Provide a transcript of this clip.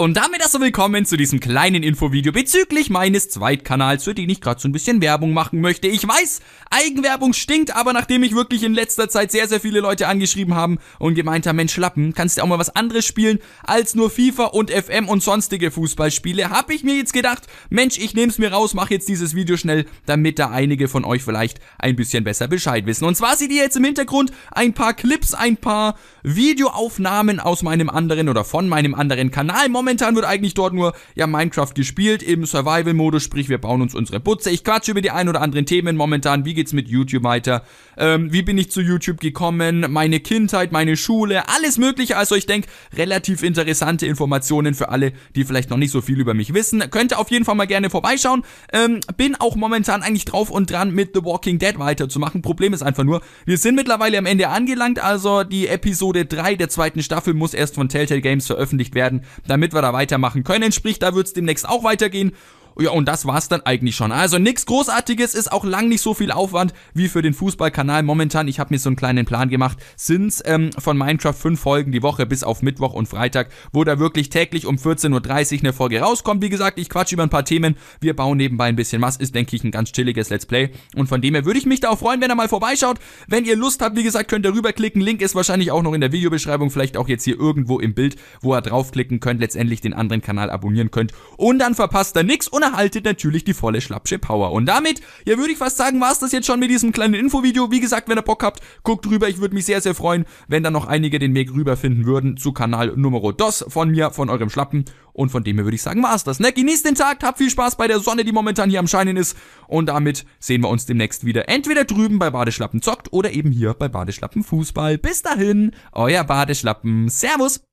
Und damit also willkommen zu diesem kleinen Infovideo bezüglich meines Zweitkanals, für den ich gerade so ein bisschen Werbung machen möchte. Ich weiß, Eigenwerbung stinkt, aber nachdem ich wirklich in letzter Zeit sehr, sehr viele Leute angeschrieben haben und gemeint haben, Mensch, Lappen, kannst du auch mal was anderes spielen als nur FIFA und FM und sonstige Fußballspiele, habe ich mir jetzt gedacht, Mensch, ich nehme es mir raus, mache jetzt dieses Video schnell, damit da einige von euch vielleicht ein bisschen besser Bescheid wissen. Und zwar seht ihr jetzt im Hintergrund ein paar Clips, ein paar Videoaufnahmen aus meinem anderen oder von meinem anderen Kanal. Moment Momentan wird eigentlich dort nur ja Minecraft gespielt im Survival-Modus, sprich wir bauen uns unsere Butze. Ich quatsche über die ein oder anderen Themen momentan. Wie geht's mit YouTube weiter? Ähm, wie bin ich zu YouTube gekommen? Meine Kindheit, meine Schule, alles Mögliche. Also ich denke, relativ interessante Informationen für alle, die vielleicht noch nicht so viel über mich wissen. Könnt ihr auf jeden Fall mal gerne vorbeischauen. Ähm, bin auch momentan eigentlich drauf und dran, mit The Walking Dead weiterzumachen. Problem ist einfach nur, wir sind mittlerweile am Ende angelangt. Also die Episode 3 der zweiten Staffel muss erst von Telltale Games veröffentlicht werden, damit wir wir da weitermachen können. Sprich, da wird es demnächst auch weitergehen. Ja, und das war's dann eigentlich schon. Also nichts Großartiges, ist auch lang nicht so viel Aufwand wie für den Fußballkanal momentan. Ich habe mir so einen kleinen Plan gemacht. Sind's ähm, von Minecraft fünf Folgen die Woche bis auf Mittwoch und Freitag, wo da wirklich täglich um 14.30 Uhr eine Folge rauskommt. Wie gesagt, ich quatsche über ein paar Themen. Wir bauen nebenbei ein bisschen was. Ist, denke ich, ein ganz chilliges Let's Play. Und von dem her würde ich mich da auch freuen, wenn ihr mal vorbeischaut. Wenn ihr Lust habt, wie gesagt, könnt ihr rüberklicken. Link ist wahrscheinlich auch noch in der Videobeschreibung, vielleicht auch jetzt hier irgendwo im Bild, wo ihr draufklicken könnt, letztendlich den anderen Kanal abonnieren könnt. Und dann verpasst ihr nichts erhaltet natürlich die volle Schlapsche Power. Und damit, ja würde ich fast sagen, war's das jetzt schon mit diesem kleinen Infovideo. Wie gesagt, wenn ihr Bock habt, guckt rüber. Ich würde mich sehr, sehr freuen, wenn da noch einige den Weg rüberfinden würden zu Kanal Numero Dos von mir, von eurem Schlappen. Und von dem her würde ich sagen, war's das. Ne? Genießt den Tag, habt viel Spaß bei der Sonne, die momentan hier am Scheinen ist. Und damit sehen wir uns demnächst wieder. Entweder drüben bei Badeschlappen zockt oder eben hier bei Badeschlappen Fußball. Bis dahin, euer Badeschlappen. Servus!